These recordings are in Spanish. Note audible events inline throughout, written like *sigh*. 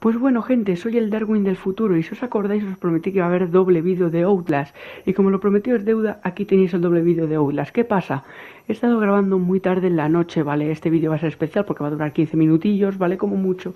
Pues bueno gente, soy el Darwin del futuro y si os acordáis os prometí que iba a haber doble vídeo de Outlast y como lo prometí es deuda, aquí tenéis el doble vídeo de Outlast. ¿Qué pasa? He estado grabando muy tarde en la noche, ¿vale? Este vídeo va a ser especial porque va a durar 15 minutillos, ¿vale? Como mucho.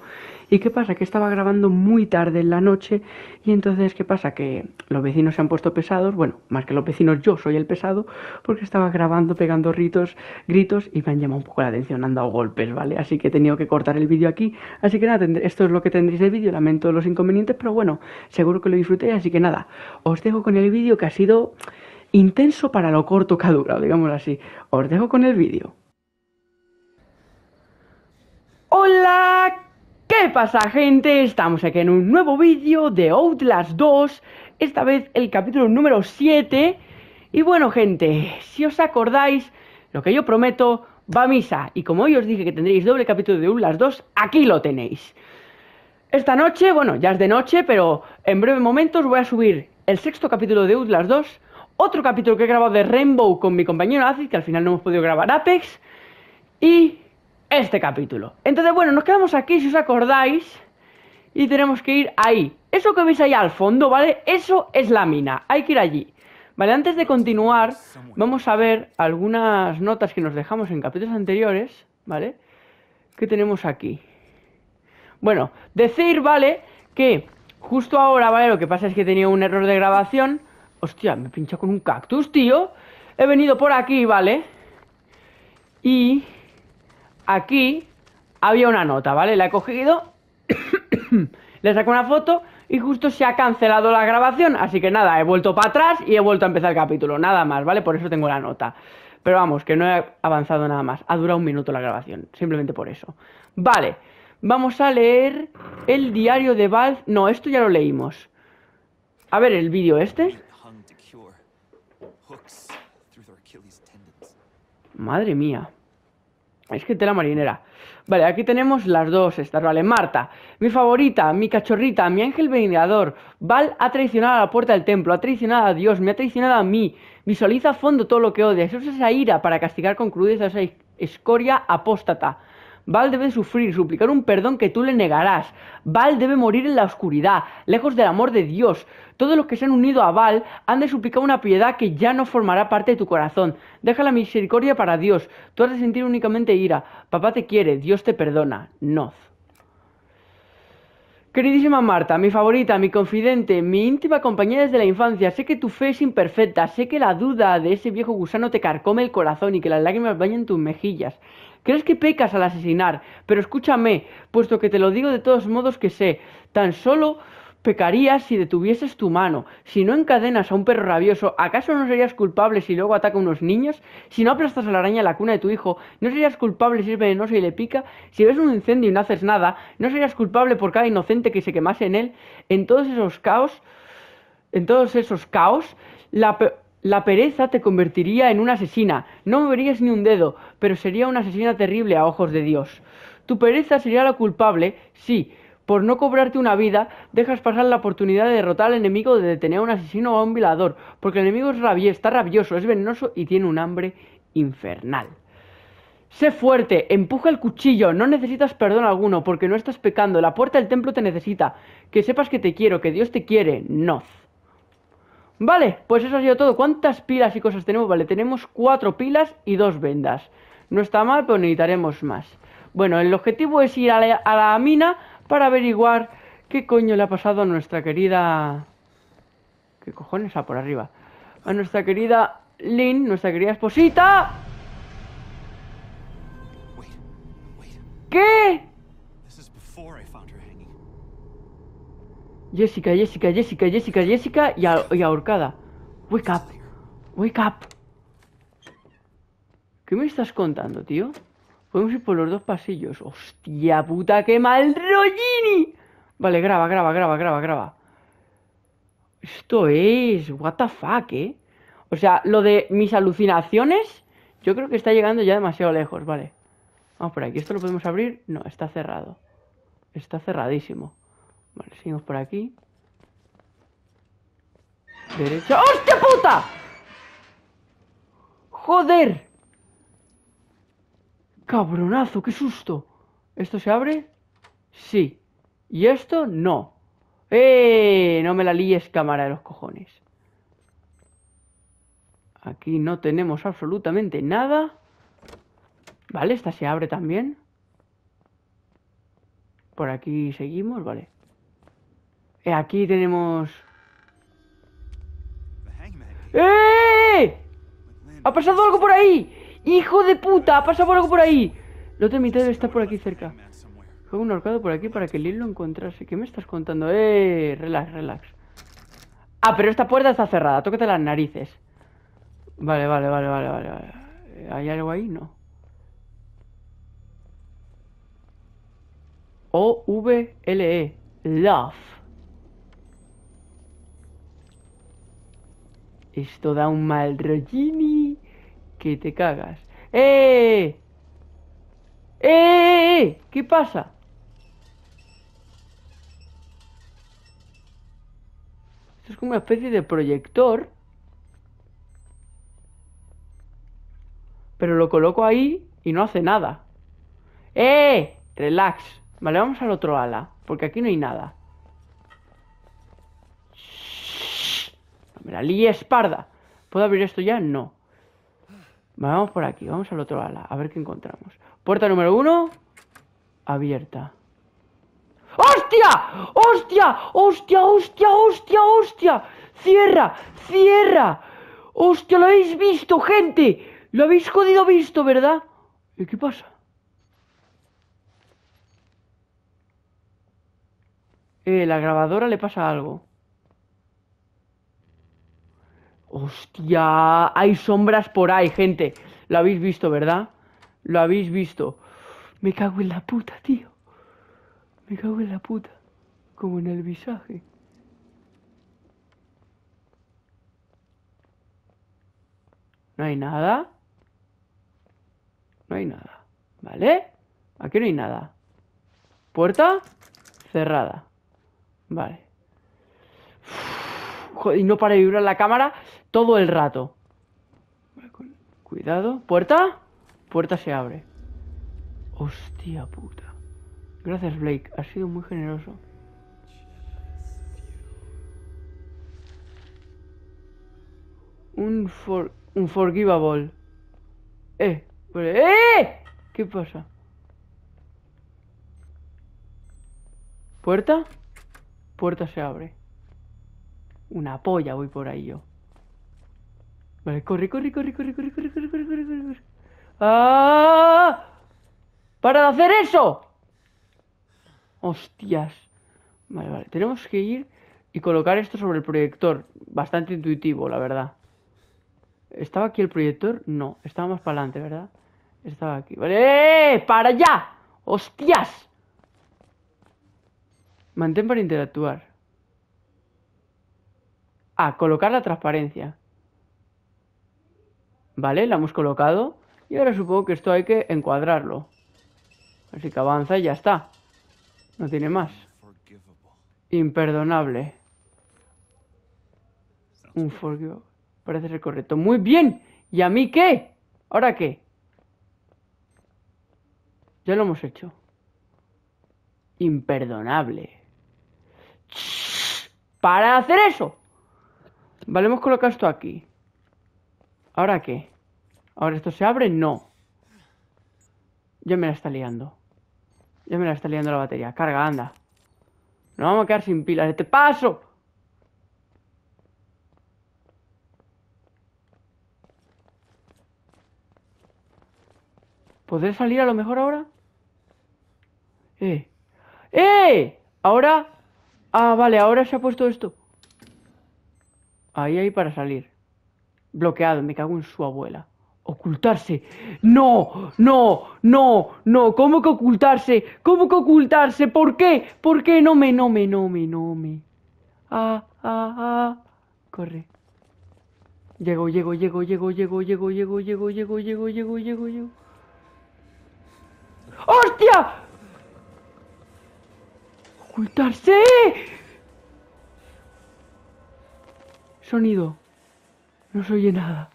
¿Y qué pasa? Que estaba grabando muy tarde en la noche y entonces ¿qué pasa? Que los vecinos se han puesto pesados, bueno, más que los vecinos yo soy el pesado porque estaba grabando, pegando ritos, gritos y me han llamado un poco la atención, han dado golpes, ¿vale? Así que he tenido que cortar el vídeo aquí. Así que nada, esto es lo que tendré video el vídeo, lamento los inconvenientes, pero bueno, seguro que lo disfrutéis, así que nada, os dejo con el vídeo que ha sido intenso para lo corto que ha durado, digamos así. Os dejo con el vídeo. ¡Hola! ¿Qué pasa gente? Estamos aquí en un nuevo vídeo de Outlast 2, esta vez el capítulo número 7. Y bueno gente, si os acordáis, lo que yo prometo va a misa. Y como hoy os dije que tendréis doble capítulo de Outlast 2, aquí lo tenéis. Esta noche, bueno, ya es de noche, pero en breve momentos voy a subir el sexto capítulo de Utlas 2, otro capítulo que he grabado de Rainbow con mi compañero Acid, que al final no hemos podido grabar Apex, y este capítulo. Entonces, bueno, nos quedamos aquí, si os acordáis, y tenemos que ir ahí. Eso que veis ahí al fondo, ¿vale? Eso es la mina, hay que ir allí. Vale, antes de continuar, vamos a ver algunas notas que nos dejamos en capítulos anteriores, ¿vale? ¿Qué tenemos aquí? Bueno, decir, ¿vale? Que justo ahora, ¿vale? Lo que pasa es que he tenido un error de grabación. Hostia, me pincho con un cactus, tío. He venido por aquí, ¿vale? Y aquí había una nota, ¿vale? La he cogido, *coughs* le saco una foto y justo se ha cancelado la grabación. Así que nada, he vuelto para atrás y he vuelto a empezar el capítulo. Nada más, ¿vale? Por eso tengo la nota. Pero vamos, que no he avanzado nada más. Ha durado un minuto la grabación, simplemente por eso. Vale. Vamos a leer el diario de Val. No, esto ya lo leímos. A ver el vídeo este. Madre mía. Es que tela marinera. Vale, aquí tenemos las dos estas, vale. Marta, mi favorita, mi cachorrita, mi ángel vengador. Val ha traicionado a la puerta del templo, ha traicionado a Dios, me ha traicionado a mí. Visualiza a fondo todo lo que odias. Usa esa ira para castigar con crudeza esa escoria apóstata. Val debe sufrir, suplicar un perdón que tú le negarás. Val debe morir en la oscuridad, lejos del amor de Dios. Todos los que se han unido a Val han de suplicar una piedad que ya no formará parte de tu corazón. Deja la misericordia para Dios. Tú has de sentir únicamente ira. Papá te quiere, Dios te perdona. Noz. Queridísima Marta, mi favorita, mi confidente, mi íntima compañera desde la infancia, sé que tu fe es imperfecta, sé que la duda de ese viejo gusano te carcome el corazón y que las lágrimas bañan tus mejillas. Crees que pecas al asesinar, pero escúchame, puesto que te lo digo de todos modos que sé, tan solo Pecarías si detuvieses tu mano. Si no encadenas a un perro rabioso, ¿acaso no serías culpable si luego ataca a unos niños? Si no aplastas a la araña la cuna de tu hijo, ¿no serías culpable si es venenoso y le pica? Si ves un incendio y no haces nada, ¿no serías culpable por cada inocente que se quemase en él? En todos esos caos, en todos esos caos, la, la pereza te convertiría en una asesina. No moverías ni un dedo, pero sería una asesina terrible a ojos de Dios. Tu pereza sería la culpable, sí, por no cobrarte una vida, dejas pasar la oportunidad de derrotar al enemigo, de detener a un asesino o a un violador, porque el enemigo está rabioso, es venenoso y tiene un hambre infernal. Sé fuerte, empuja el cuchillo, no necesitas perdón alguno, porque no estás pecando, la puerta del templo te necesita, que sepas que te quiero, que Dios te quiere, Noz. Vale, pues eso ha sido todo. ¿Cuántas pilas y cosas tenemos? Vale, tenemos cuatro pilas y dos vendas. No está mal, pero necesitaremos más. Bueno, el objetivo es ir a la mina para averiguar qué coño le ha pasado a nuestra querida... ¿Qué cojones? ha ah, por arriba. A nuestra querida Lynn, nuestra querida esposita. ¿Qué? Jessica, Jessica, Jessica, Jessica, Jessica y, y ahorcada. Wake up. Wake up. ¿Qué me estás contando, tío? Podemos ir por los dos pasillos. ¡Hostia puta, qué mal rollini! Vale, graba, graba, graba, graba, graba. Esto es... What the fuck, eh. O sea, lo de mis alucinaciones... Yo creo que está llegando ya demasiado lejos, vale. Vamos por aquí. ¿Esto lo podemos abrir? No, está cerrado. Está cerradísimo. Vale, seguimos por aquí. Derecha. ¡Hostia puta! ¡Joder! ¡Cabronazo, qué susto! ¿Esto se abre? Sí. ¿Y esto? No. ¡Eh! No me la líes, cámara de los cojones. Aquí no tenemos absolutamente nada. Vale, esta se abre también. Por aquí seguimos, vale. Eh, aquí tenemos... ¡Eh! ¡Ha pasado algo por ahí! ¡Hijo de puta! pasa por algo por ahí! Lo otro mitad debe estar por aquí cerca. Fue un ahorcado por aquí para que Lil lo encontrase. ¿Qué me estás contando? ¡Eh! Relax, relax. Ah, pero esta puerta está cerrada. Tócate las narices. Vale, vale, vale, vale, vale. vale. ¿Hay algo ahí? No. O-V-L-E. Love. Esto da un mal rollini que te cagas. ¡Eh! ¡Eh! eh, eh! qué pasa? Esto es como una especie de proyector. Pero lo coloco ahí y no hace nada. ¡Eh! Relax. Vale, vamos al otro ala. Porque aquí no hay nada. Shhh. me la ¿Puedo abrir esto ya? No. Vamos por aquí, vamos al otro ala, a ver qué encontramos. Puerta número uno, abierta. ¡Hostia! ¡Hostia! ¡Hostia, hostia, hostia, hostia! ¡Cierra! ¡Cierra! ¡Hostia, lo habéis visto, gente! Lo habéis jodido visto, ¿verdad? ¿Y qué pasa? Eh, la grabadora le pasa algo. Hostia, hay sombras por ahí, gente. Lo habéis visto, ¿verdad? Lo habéis visto. Me cago en la puta, tío. Me cago en la puta. Como en el visaje. No hay nada. No hay nada. ¿Vale? Aquí no hay nada. Puerta cerrada. Vale y no para vibrar la cámara todo el rato. Cuidado. ¿Puerta? Puerta se abre. Hostia puta. Gracias, Blake. Has sido muy generoso. Un for... Un forgivable. Eh. ¡Eh! ¿Qué pasa? ¿Puerta? Puerta se abre. Una polla voy por ahí yo. Vale, corre, corre, corre, corre, corre, corre, corre, corre, corre, ¡Ah! ¡Para de hacer eso! Hostias. Vale, vale. Tenemos que ir y colocar esto sobre el proyector. Bastante intuitivo, la verdad. ¿Estaba aquí el proyector? No, estaba más para adelante, ¿verdad? Estaba aquí. ¡Vale! ¡Eh! ¡Para allá! ¡Hostias! Mantén para interactuar a colocar la transparencia. Vale, la hemos colocado. Y ahora supongo que esto hay que encuadrarlo. Así que avanza y ya está. No tiene más. Imperdonable. Un forgive Parece ser correcto. ¡Muy bien! ¿Y a mí qué? ¿Ahora qué? Ya lo hemos hecho. Imperdonable. ¡Para hacer eso! Vale, hemos colocado esto aquí. ¿Ahora qué? ¿Ahora esto se abre? No. Ya me la está liando. Ya me la está liando la batería. Carga, anda. Nos vamos a quedar sin pilas. ¡Este paso! ¿Podré salir a lo mejor ahora? ¡Eh! ¡Eh! Ahora... Ah, vale, ahora se ha puesto esto. Ahí hay para salir. Bloqueado, me cago en su abuela. Ocultarse. No, no, no, no. ¿Cómo que ocultarse? ¿Cómo que ocultarse? ¿Por qué? ¿Por qué? No me, no me, no me, no me. Ah, ah, ah. Corre. Llego, llego, llego, llego, llego, llego, llego, llego, llego, llego, llego, llego, llego. ¡Hostia! ¡Ocultarse! Sonido. No se oye nada.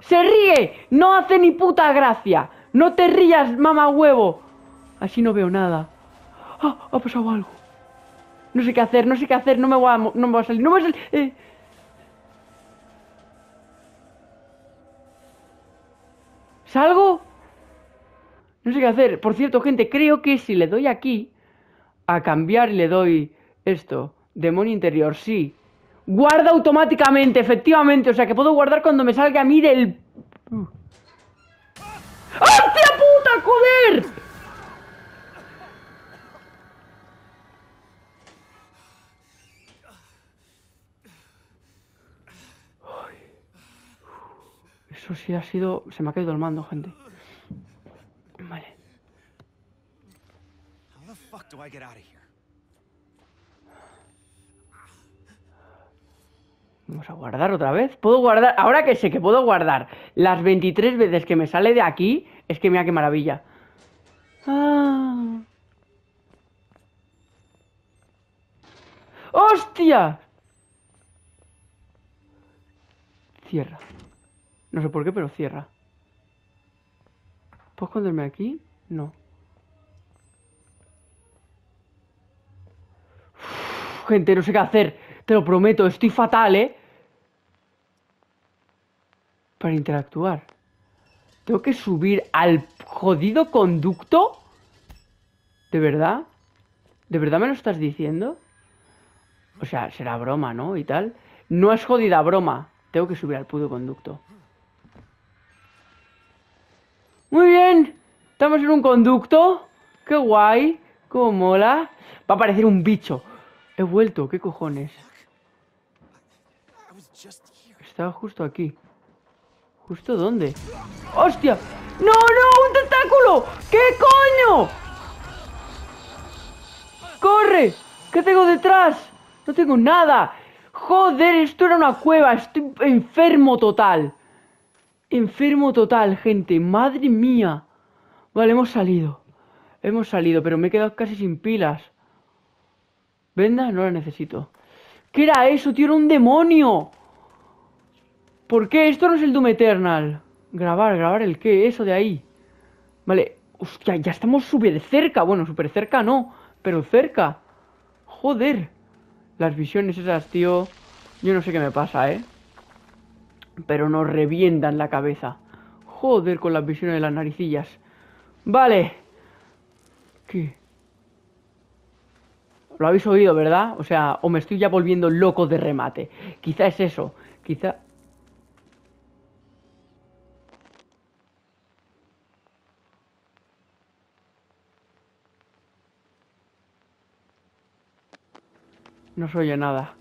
¡Se ríe! ¡No hace ni puta gracia! ¡No te rías, mamá huevo! Así no veo nada. ¡Ah! Ha pasado algo. No sé qué hacer, no sé qué hacer, no me voy a, no salir, no me voy eh. ¿Salgo? No sé qué hacer. Por cierto, gente, creo que si le doy aquí a cambiar y le doy esto, demonio interior, sí, Guarda automáticamente, efectivamente. O sea, que puedo guardar cuando me salga a mí del... ¡Hostia puta, joder! Eso sí ha sido... Se me ha caído el mando, gente. Vale. How the fuck do I get out of here? guardar otra vez? ¿Puedo guardar? Ahora que sé que puedo guardar las 23 veces que me sale de aquí, es que mira qué maravilla. ¡Ah! ¡Hostia! Cierra. No sé por qué, pero cierra. ¿Puedo esconderme aquí? No. gente, no sé qué hacer. Te lo prometo, estoy fatal, ¿eh? para interactuar. Tengo que subir al jodido conducto. ¿De verdad? ¿De verdad me lo estás diciendo? O sea, será broma, ¿no? Y tal. No es jodida broma. Tengo que subir al puto conducto. Muy bien. Estamos en un conducto. Qué guay. Cómo mola. Va a aparecer un bicho. He vuelto. ¿Qué cojones? Estaba justo aquí. ¿Justo dónde? ¡Hostia! ¡No, no! ¡Un tentáculo! ¿Qué coño? ¡Corre! ¿Qué tengo detrás? No tengo nada. Joder, esto era una cueva. Estoy enfermo total. Enfermo total, gente. Madre mía. Vale, hemos salido. Hemos salido, pero me he quedado casi sin pilas. Venda, no la necesito. ¿Qué era eso, tío? Era un demonio. ¿Por qué? Esto no es el Doom Eternal. Grabar, grabar el qué, eso de ahí. Vale, hostia, ya estamos súper cerca. Bueno, súper cerca no, pero cerca. Joder. Las visiones esas, tío. Yo no sé qué me pasa, ¿eh? Pero nos reviendan la cabeza. Joder, con las visiones de las naricillas. Vale. ¿Qué? Lo habéis oído, ¿verdad? O sea, o me estoy ya volviendo loco de remate. Quizá es eso. Quizá... No se oye nada.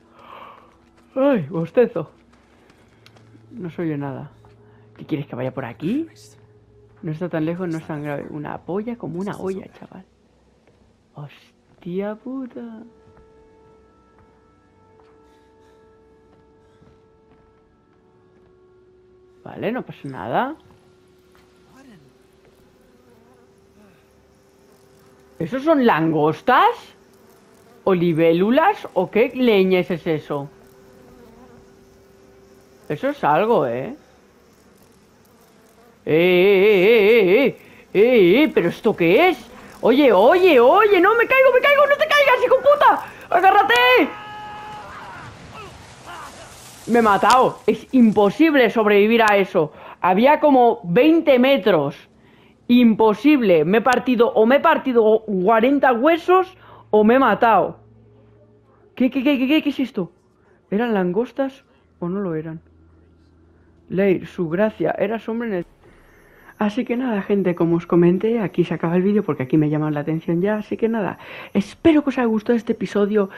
¡Ay, bostezo! No se oye nada. ¿Qué quieres que vaya por aquí? No está tan lejos, no es tan grave. Una polla como una olla, chaval. Hostia puta. Vale, no pasa nada. ¿Esos son langostas? Olivélulas o qué leñes es eso? Eso es algo, ¿eh? Eh eh, ¿eh? ¡Eh, eh, eh, eh, eh! eh pero esto qué es? Oye, oye, oye, no, me caigo, me caigo, no te caigas, hijo puta. ¡Agárrate! Me he matado. Es imposible sobrevivir a eso. Había como 20 metros. Imposible. Me he partido o me he partido 40 huesos o me he matado. ¿Qué, qué, qué, qué, qué es esto? ¿Eran langostas o no lo eran? Leir, su gracia, era hombre en el... Así que nada, gente, como os comenté, aquí se acaba el vídeo porque aquí me llaman la atención ya. Así que nada, espero que os haya gustado este episodio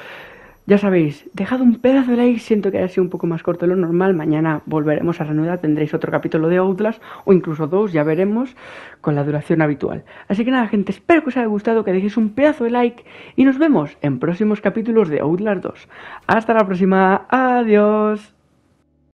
ya sabéis, dejad un pedazo de like, siento que haya sido un poco más corto de lo normal, mañana volveremos a reanudar, tendréis otro capítulo de Outlast o incluso dos, ya veremos, con la duración habitual. Así que nada gente, espero que os haya gustado, que dejéis un pedazo de like y nos vemos en próximos capítulos de Outlast 2. Hasta la próxima, adiós.